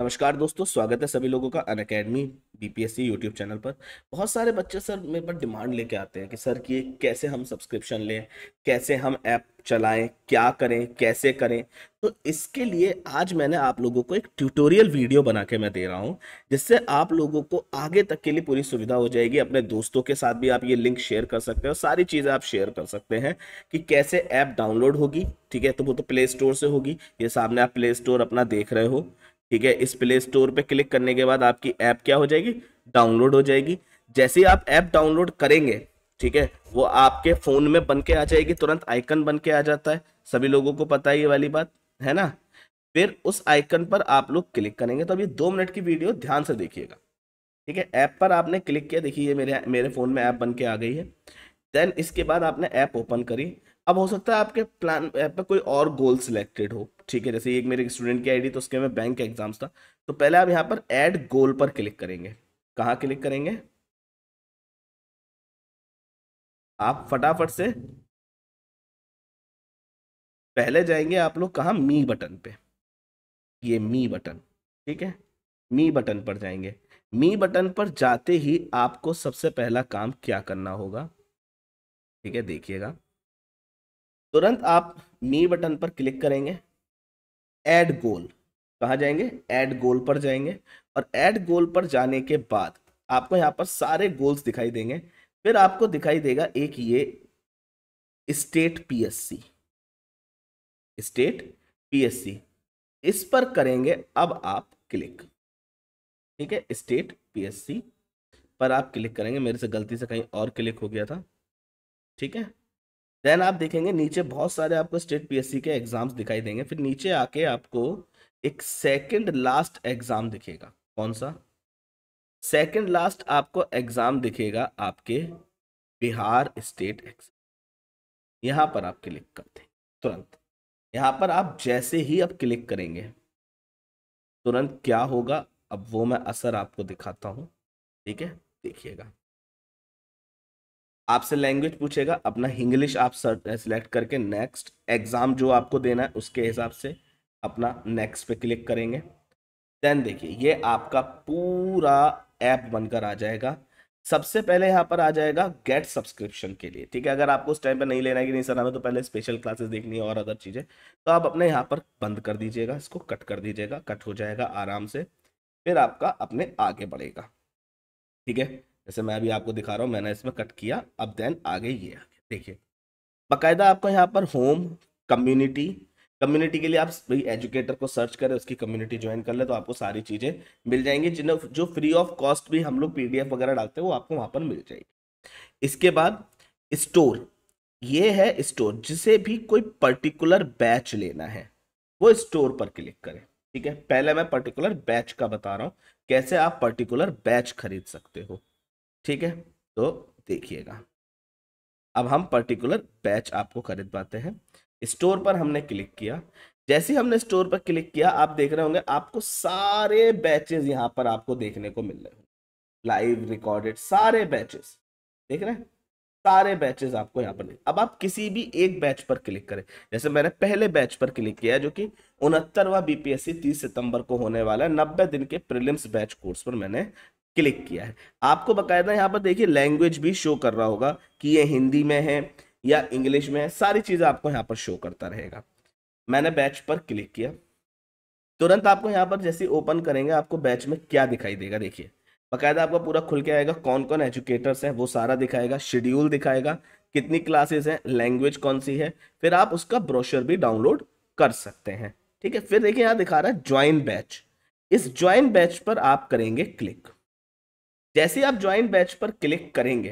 नमस्कार दोस्तों स्वागत है सभी लोगों का Unacademy BPSC YouTube channel पर बहुत सारे बच्चे सर मेरे पास डिमांड लेके आते हैं कि सर कि कैसे हम सब्सक्रिप्शन लें कैसे हम ऐप चलाएं क्या करें कैसे करें तो इसके लिए आज मैंने आप लोगों को एक ट्यूटोरियल वीडियो बना के मैं दे रहा हूं जिससे आप लोगों को आगे तक के लिए पूरी सुविधा हो जाएगी अपने दोस्तों के साथ भी आप ये लिंक शेयर कर सकते और सारी चीज़ें आप शेयर कर सकते हैं कि कैसे ऐप डाउनलोड होगी ठीक है तो वो तो प्ले स्टोर से होगी ये सामने आप प्ले स्टोर अपना देख रहे हो ठीक है इस प्ले स्टोर पे क्लिक करने के बाद आपकी ऐप क्या हो जाएगी डाउनलोड हो जाएगी जैसे ही आप ऐप डाउनलोड करेंगे ठीक है वो आपके फ़ोन में बन के आ जाएगी तुरंत आइकन बन के आ जाता है सभी लोगों को पता है ये वाली बात है ना फिर उस आइकन पर आप लोग क्लिक करेंगे तो अभी दो मिनट की वीडियो ध्यान से देखिएगा ठीक है ऐप पर आपने क्लिक किया देखिए मेरे मेरे फ़ोन में ऐप बन के आ गई है देन इसके बाद आपने ऐप ओपन करी अब हो सकता है आपके प्लान पे कोई और गोल सिलेक्टेड हो ठीक है जैसे एक मेरे स्टूडेंट की आईडी तो उसके में बैंक एग्जाम्स था तो पहले आप यहाँ पर ऐड गोल पर क्लिक करेंगे कहाँ क्लिक करेंगे आप फटाफट से पहले जाएंगे आप लोग कहाँ मी बटन पे ये मी बटन ठीक है मी बटन पर जाएंगे मी बटन पर जाते ही आपको सबसे पहला काम क्या करना होगा ठीक है देखिएगा तुरंत आप मी बटन पर क्लिक करेंगे ऐड गोल कहाँ जाएंगे ऐड गोल पर जाएंगे और ऐड गोल पर जाने के बाद आपको यहाँ पर सारे गोल्स दिखाई देंगे फिर आपको दिखाई देगा एक ये स्टेट पीएससी स्टेट पीएससी इस पर करेंगे अब आप क्लिक ठीक है स्टेट पीएससी पर आप क्लिक करेंगे मेरे से गलती से कहीं और क्लिक हो गया था ठीक है देन आप देखेंगे नीचे बहुत सारे आपको स्टेट पीएससी के एग्जाम्स दिखाई देंगे फिर नीचे आके आपको एक सेकंड लास्ट एग्जाम दिखेगा कौन सा सेकंड लास्ट आपको एग्जाम दिखेगा आपके बिहार स्टेट एग्जाम यहाँ पर आप क्लिक करते तुरंत यहाँ पर आप जैसे ही आप क्लिक करेंगे तुरंत क्या होगा अब वो मैं असर आपको दिखाता हूँ ठीक है देखिएगा आपसे लैंग्वेज पूछेगा अपना इंग्लिश आप सेलेक्ट करके नेक्स्ट एग्ज़ाम जो आपको देना है उसके हिसाब से अपना नेक्स्ट पे क्लिक करेंगे देन देखिए ये आपका पूरा ऐप बनकर आ जाएगा सबसे पहले यहाँ पर आ जाएगा गेट सब्सक्रिप्शन के लिए ठीक है अगर आपको उस टाइम पे नहीं लेना है कि नहीं सर हमें तो पहले स्पेशल क्लासेस देखनी है और अदर चीज़ें तो आप अपने यहाँ पर बंद कर दीजिएगा इसको कट कर दीजिएगा कट हो जाएगा आराम से फिर आपका अपने आगे बढ़ेगा ठीक है जैसे मैं अभी आपको दिखा रहा हूँ मैंने इसमें कट किया अब देन आगे ये देखिए बाकायदा आपको यहाँ पर होम कम्युनिटी कम्युनिटी के लिए आप भाई एजुकेटर को सर्च करें उसकी कम्युनिटी ज्वाइन कर ले तो आपको सारी चीज़ें मिल जाएंगी जिन्हें जो फ्री ऑफ कॉस्ट भी हम लोग एफ वगैरह डालते हैं वो आपको वहाँ पर मिल जाएगी इसके बाद स्टोर ये है स्टोर जिसे भी कोई पर्टिकुलर बैच लेना है वो स्टोर पर क्लिक करें ठीक है पहले मैं पर्टिकुलर बैच का बता रहा हूँ कैसे आप पर्टिकुलर बैच खरीद सकते हो ठीक है तो देखिएगा अब हम पर्टिकुलर बैच आपको खरीद पाते हैं स्टोर पर हमने क्लिक किया जैसे हमने स्टोर पर क्लिक किया आप देख रहे होंगे आपको सारे बैचेस यहाँ पर आपको देखने को मिल रहे हैं लाइव रिकॉर्डेड सारे बैचेस देख रहे हैं सारे बैचेस आपको यहाँ पर अब आप किसी भी एक बैच पर क्लिक करें जैसे मैंने पहले बैच पर क्लिक किया जो कि उनहत्तरवा बीपीएससी 30 सितंबर को होने वाला है नब्बे दिन के प्रिलिम्स बैच कोर्स पर मैंने क्लिक किया है आपको बकायदा यहाँ पर देखिए लैंग्वेज भी शो कर रहा होगा कि ये हिंदी में है या इंग्लिश में है सारी चीज़ें आपको यहाँ पर शो करता रहेगा मैंने बैच पर क्लिक किया तुरंत आपको यहाँ पर जैसे ओपन करेंगे आपको बैच में क्या दिखाई देगा देखिए बाकायदा आपका पूरा खुल के आएगा कौन कौन एजुकेटर्स हैं वो सारा दिखाएगा शेड्यूल दिखाएगा कितनी क्लासेस हैं लैंग्वेज कौन सी है फिर आप उसका ब्रोशर भी डाउनलोड कर सकते हैं ठीक है फिर देखिए यहाँ दिखा रहा है ज्वाइन बैच इस ज्वाइन बैच पर आप करेंगे क्लिक जैसे आप ज्वाइन बैच पर क्लिक करेंगे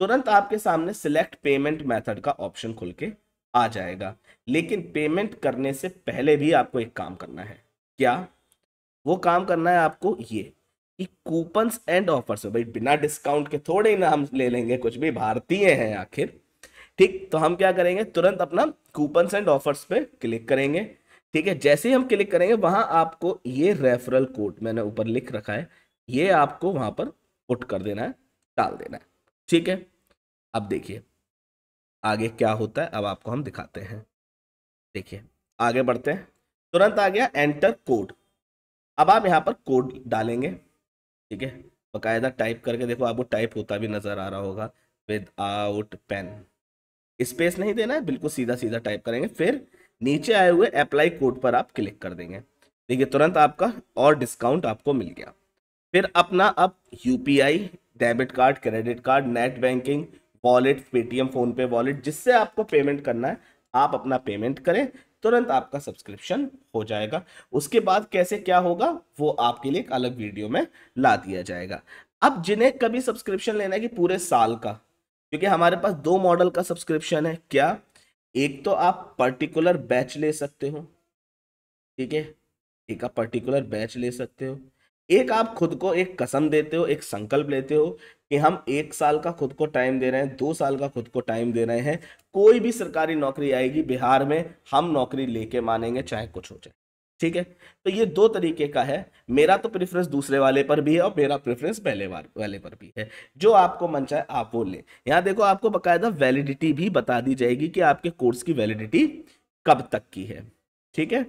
तुरंत आपके सामने सिलेक्ट पेमेंट मेथड का ऑप्शन खुल के आ जाएगा लेकिन पेमेंट करने से पहले भी आपको एक काम करना है क्या वो काम करना है आपको ये कि कूपन्स एंड ऑफर्स भाई बिना डिस्काउंट के थोड़े ही नाम ले लेंगे कुछ भी भारतीय हैं आखिर ठीक तो हम क्या करेंगे तुरंत अपना कूपन्स एंड ऑफर्स पे क्लिक करेंगे ठीक है जैसे ही हम क्लिक करेंगे वहां आपको ये रेफरल कोड मैंने ऊपर लिख रखा है ये आपको वहां पर पुट कर देना है डाल देना है ठीक है अब देखिए आगे क्या होता है अब आपको हम दिखाते हैं देखिए आगे बढ़ते हैं तुरंत आ गया एंटर कोड अब आप यहाँ पर कोड डालेंगे ठीक है बाकायदा टाइप करके देखो आपको टाइप होता भी नज़र आ रहा होगा विद आउट पेन स्पेस नहीं देना है बिल्कुल सीधा सीधा टाइप करेंगे फिर नीचे आए हुए अप्लाई कोड पर आप क्लिक कर देंगे देखिए तुरंत आपका और डिस्काउंट आपको मिल गया फिर अपना आप UPI debit card credit card net banking wallet Paytm PhonePe wallet जिससे आपको पेमेंट करना है आप अपना पेमेंट करें तुरंत आपका सब्सक्रिप्शन हो जाएगा उसके बाद कैसे क्या होगा वो आपके लिए एक अलग वीडियो में ला दिया जाएगा अब जिन्हें कभी सब्सक्रिप्शन लेना है कि पूरे साल का क्योंकि हमारे पास दो मॉडल का सब्सक्रिप्शन है क्या एक तो आप पर्टिकुलर बैच ले सकते हो ठीक है एक आप पर्टिकुलर बैच ले सकते हो एक आप खुद को एक कसम देते हो एक संकल्प लेते हो कि हम एक साल का खुद को टाइम दे रहे हैं दो साल का खुद को टाइम दे रहे हैं कोई भी सरकारी नौकरी आएगी बिहार में हम नौकरी लेके मानेंगे चाहे कुछ हो जाए ठीक है तो ये दो तरीके का है मेरा तो प्रेफरेंस दूसरे वाले पर भी है और मेरा प्रेफरेंस पहले वाले पर भी है जो आपको मन चाहे आप वो लें यहाँ देखो आपको बकायदा वैलिडिटी भी बता दी जाएगी कि आपके कोर्स की वैलिडिटी कब तक की है ठीक है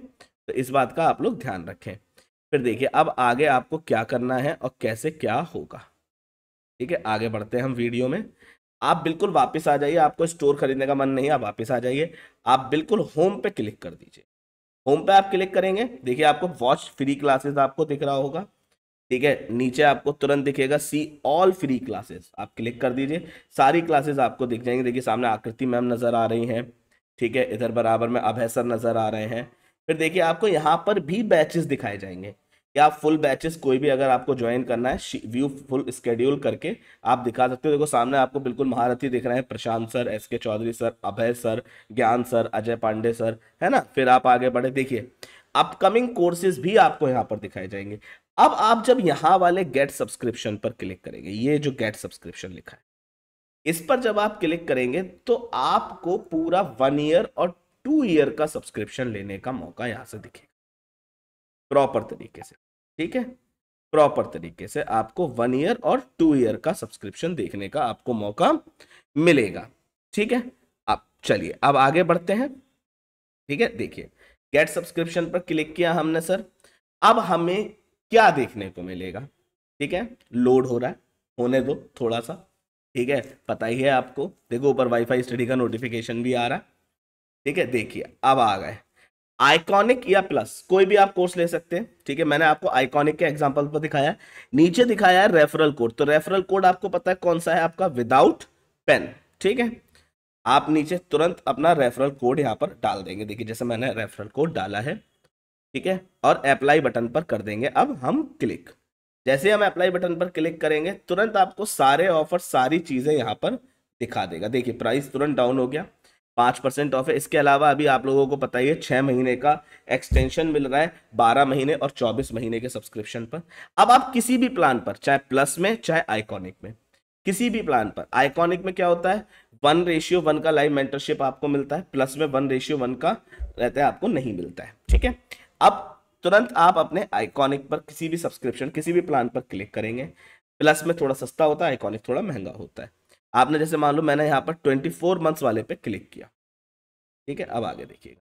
तो इस बात का आप लोग ध्यान रखें फिर देखिए अब आगे आपको क्या करना है और कैसे क्या होगा ठीक है आगे बढ़ते हैं हम वीडियो में आप बिल्कुल वापस आ जाइए आपको स्टोर खरीदने का मन नहीं आप वापस आ जाइए आप बिल्कुल होम पे क्लिक कर दीजिए होम पे आप क्लिक करेंगे देखिए आपको वॉच फ्री क्लासेस आपको दिख रहा होगा ठीक है नीचे आपको तुरंत दिखेगा सी ऑल फ्री क्लासेस आप क्लिक कर दीजिए सारी क्लासेस आपको दिख जाएंगे देखिए सामने आकृति मैम नज़र आ रही हैं ठीक है इधर बराबर में अभय सर नज़र आ रहे हैं फिर देखिए आपको यहाँ पर भी बैचेस दिखाए जाएंगे या फुल बैचेस कोई भी अगर आपको ज्वाइन करना है व्यू फुल स्केड्यूल करके आप दिखा सकते हो देखो सामने आपको बिल्कुल महारथी दिख रहे हैं प्रशांत sir S K Chaudhary sir Abhay sir Gyan sir Ajay Pandey sir है ना फिर आप आगे बढ़े देखिए अपकमिंग कोर्सेज भी आपको यहाँ पर दिखाए जाएंगे अब आप जब यहाँ वाले गेट सब्सक्रिप्शन पर क्लिक करेंगे ये जो गेट सब्सक्रिप्शन लिखा है इस पर जब आप क्लिक करेंगे तो आपको पूरा वन ईयर और टू ईयर का सब्सक्रिप्शन लेने का मौका यहाँ से दिखेगा प्रॉपर तरीके से ठीक है प्रॉपर तरीके से आपको वन ईयर और टू ईयर का सब्सक्रिप्शन देखने का आपको मौका मिलेगा ठीक है आप चलिए अब आगे बढ़ते हैं ठीक है देखिए गेट सब्सक्रिप्शन पर क्लिक किया हमने सर अब हमें क्या देखने को मिलेगा ठीक है लोड हो रहा है होने दो थोड़ा सा ठीक है पता ही है आपको देखो ऊपर वाईफाई स्टडी का नोटिफिकेशन भी आ रहा है ठीक है देखिए अब आ गए आइकॉनिक या प्लस कोई भी आप कोर्स ले सकते हैं ठीक है मैंने आपको आइकॉनिक के एग्जांपल पर दिखाया नीचे दिखाया है रेफरल कोड तो रेफरल कोड आपको पता है कौन सा है आपका विदाउट पेन ठीक है आप नीचे तुरंत अपना रेफरल कोड यहाँ पर डाल देंगे देखिए जैसे मैंने रेफरल कोड डाला है ठीक है और अप्लाई बटन पर कर देंगे अब हम क्लिक जैसे हम अप्लाई बटन पर क्लिक करेंगे तुरंत आपको सारे ऑफर सारी चीज़ें यहाँ पर दिखा देगा देखिए प्राइस तुरंत डाउन हो गया पाँच परसेंट ऑफ है इसके अलावा अभी आप लोगों को पता ही है छः महीने का एक्सटेंशन मिल रहा है बारह महीने और चौबीस महीने के सब्सक्रिप्शन पर अब आप किसी भी प्लान पर चाहे प्लस में चाहे आइकॉनिक में किसी भी प्लान पर आइकॉनिक में क्या होता है वन रेशियो वन का लाइव मेंटरशिप आपको मिलता है प्लस में वन रेशियो वन का रहता है आपको नहीं मिलता है ठीक है अब तुरंत आप अपने आइकॉनिक पर किसी भी सब्सक्रिप्शन किसी भी प्लान पर क्लिक करेंगे प्लस में थोड़ा सस्ता होता है आइकॉनिक थोड़ा महंगा होता है आपने जैसे मान लो मैंने यहाँ पर ट्वेंटी फोर मंथ्स वाले पे क्लिक किया ठीक है अब आगे देखिएगा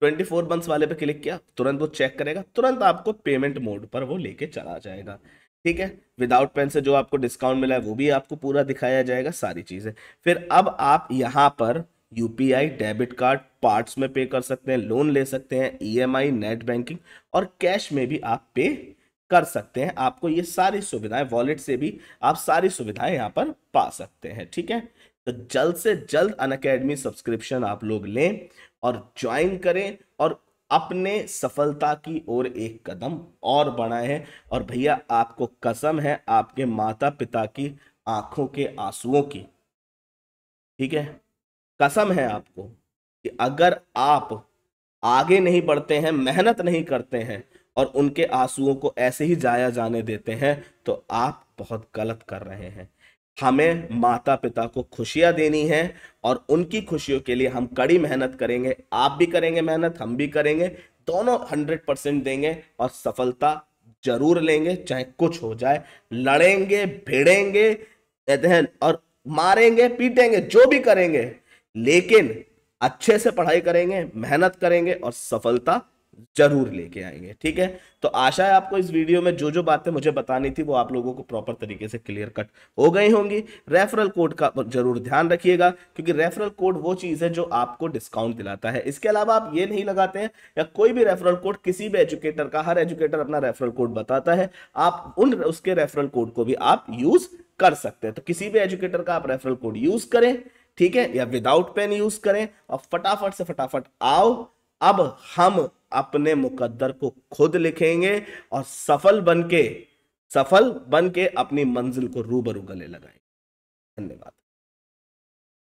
ट्वेंटी फोर मंथ्स वाले पे क्लिक किया तुरंत वो चेक करेगा तुरंत आपको पेमेंट मोड पर वो लेके चला जाएगा ठीक है विदाउट पेन से जो आपको डिस्काउंट मिला है वो भी आपको पूरा दिखाया जाएगा सारी चीज़ें फिर अब आप यहाँ पर यू डेबिट कार्ड पार्ट्स में पे कर सकते हैं लोन ले सकते हैं ई नेट बैंकिंग और कैश में भी आप पे कर सकते हैं आपको ये सारी सुविधाएं वॉलेट से भी आप सारी सुविधाएं यहाँ पर पा सकते हैं ठीक है तो जल्द से जल्द अन अकेडमी सब्सक्रिप्शन आप लोग लें और ज्वाइन करें और अपने सफलता की ओर एक कदम और बढ़ाए हैं और भैया आपको कसम है आपके माता पिता की आंखों के आंसुओं की ठीक है कसम है आपको कि अगर आप आगे नहीं बढ़ते हैं मेहनत नहीं करते हैं और उनके आंसुओं को ऐसे ही जाया जाने देते हैं तो आप बहुत गलत कर रहे हैं हमें माता पिता को खुशियाँ देनी है और उनकी खुशियों के लिए हम कड़ी मेहनत करेंगे आप भी करेंगे मेहनत हम भी करेंगे दोनों हंड्रेड परसेंट देंगे और सफलता जरूर लेंगे चाहे कुछ हो जाए लड़ेंगे भिड़ेंगे और मारेंगे पीटेंगे जो भी करेंगे लेकिन अच्छे से पढ़ाई करेंगे मेहनत करेंगे और सफलता जरूर लेके आएंगे ठीक है तो आशा है आपको इस वीडियो में जो जो बातें मुझे बतानी थी वो आप लोगों को प्रॉपर तरीके से क्लियर कट हो गई होंगी रेफरल कोड का जरूर ध्यान रखिएगा क्योंकि रेफरल कोड वो चीज़ है जो आपको डिस्काउंट दिलाता है इसके अलावा आप ये नहीं लगाते हैं या कोई भी रेफरल कोड किसी भी एजुकेटर का हर एजुकेटर अपना रेफरल कोड बताता है आप उन उसके रेफरल कोड को भी आप यूज़ कर सकते हैं तो किसी भी एजुकेटर का आप रेफरल कोड यूज़ करें ठीक है या विदाउट पेन यूज़ करें और फटाफट से फटाफट आओ अब हम अपने मुकद्दर को खुद लिखेंगे और सफल बन के सफल बन के अपनी मंजिल को रूबरू गले लगाएंगे धन्यवाद